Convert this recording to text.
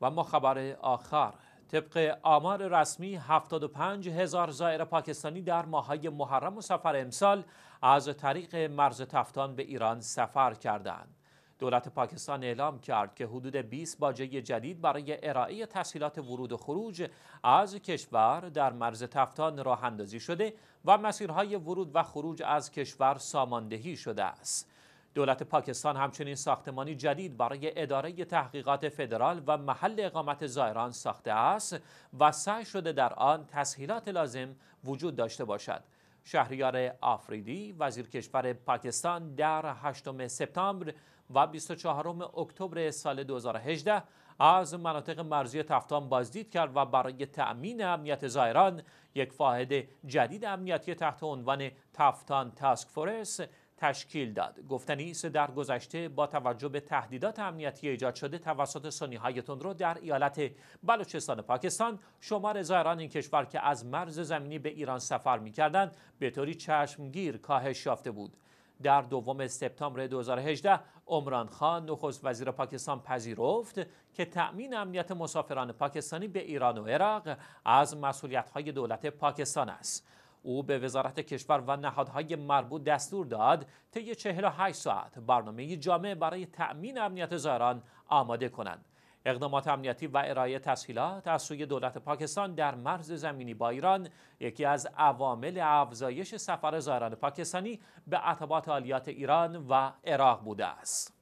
و ما خبر آخر طبق آمار رسمی 75 هزار زائر پاکستانی در ماهای محرم و سفر امسال از طریق مرز تفتان به ایران سفر کردند. دولت پاکستان اعلام کرد که حدود 20 باجه جدید برای ارائه تسهیلات ورود و خروج از کشور در مرز تفتان راه اندازی شده و مسیرهای ورود و خروج از کشور ساماندهی شده است. دولت پاکستان همچنین ساختمانی جدید برای اداره تحقیقات فدرال و محل اقامت زائران ساخته است و سعی شده در آن تسهیلات لازم وجود داشته باشد. شهریار آفریدی وزیر کشور پاکستان در 8 سپتامبر و 24 اکتبر سال 2018 از مناطق مرزی تفتان بازدید کرد و برای تأمین امنیت زائران یک فاهد جدید امنیتی تحت عنوان تفتان تاسک فورس تشکیل داد گفتنی است در گذشته با توجه به تهدیدات امنیتی ایجاد شده توسط سنی های تندرو در ایالت بلوچستان پاکستان شمار زائران این کشور که از مرز زمینی به ایران سفر می‌کردند به طوری چشمگیر کاهش یافته بود در دوم سپتامبر 2018 عمران خان نخست وزیر پاکستان پذیرفت که تأمین امنیت مسافران پاکستانی به ایران و عراق از های دولت پاکستان است او به وزارت کشور و نهادهای مربوط دستور داد طی 48 ساعت برنامه جامع برای تأمین امنیت زائران آماده کنند اقدامات امنیتی و ارائه تسهیلات از سوی دولت پاکستان در مرز زمینی با ایران یکی از عوامل افزایش سفر زائران پاکستانی به عتبات عالیات ایران و عراق بوده است